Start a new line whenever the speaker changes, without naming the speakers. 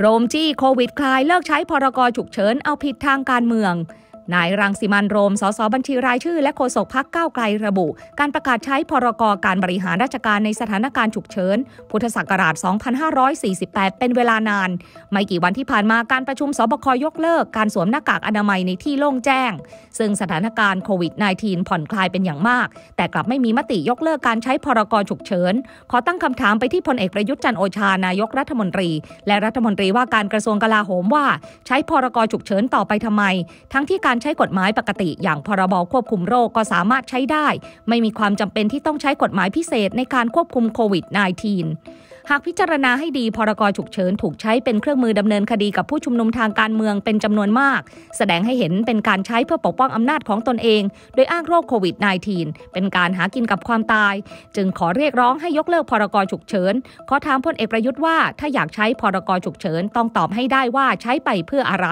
โรมจี้โควิดคลายเลิกใช้พรกฉุกเฉินเอาผิดทางการเมืองนายรังสิมันโรม สสบัญชีรายชื่อ และโฆษกพักก้าวไกลระบุ การประกาศใช้พรกการบริหารราชการในสถานการณ์ฉุกเฉิน พุทธศักราช 2548 เป็นเวลานาน ไม่กี่วันที่ผ่านมาการประชุมสบคยกเลิก การสวมหน้ากากอนามัยในที่โล่งแจ้ง ซึ่งสถานการณ์โควิด -19 ผ่อนคลายเป็นอย่างมาก แต่กลับไม่มีมติยกเลิกการใช้พรกฉุกเฉินขอตั้งคำถามไปที่พลเอกประยุทธ์จันโอชานายกรัฐมนตรี และรัฐมนตรีว่าการกระทรวงกลาโหมว่า ใช้พรกฉุกเฉินต่อไปทำไม ทั้งที่การการใช้กฎหมายปกติอย่างพรบควบคุมโรคก็สามารถใช้ได้ ไม่มีความจำเป็นที่ต้องใช้กฎหมายพิเศษในการควบคุมโควิด -19 หากพิจารณาให้ดีพรกฉุกเฉินถูกใช้เป็นเครื่องมือดำเนินคดีกับผู้ชุมนุมทางการเมืองเป็นจำนวนมาก แสดงให้เห็นเป็นการใช้เพื่อปกป้องอำนาจของตนเอง โดยอ้างโรคโควิด -19 เป็นการหากินกับความตาย จึงขอเรียกร้องให้ยกเลิกพรกฉุกเฉินขอถามพลเอกประยุทธ์ว่าถ้าอยากใช้พรกฉุกเฉินต้องตอบให้ได้ว่าใช้ไปเพื่ออะไร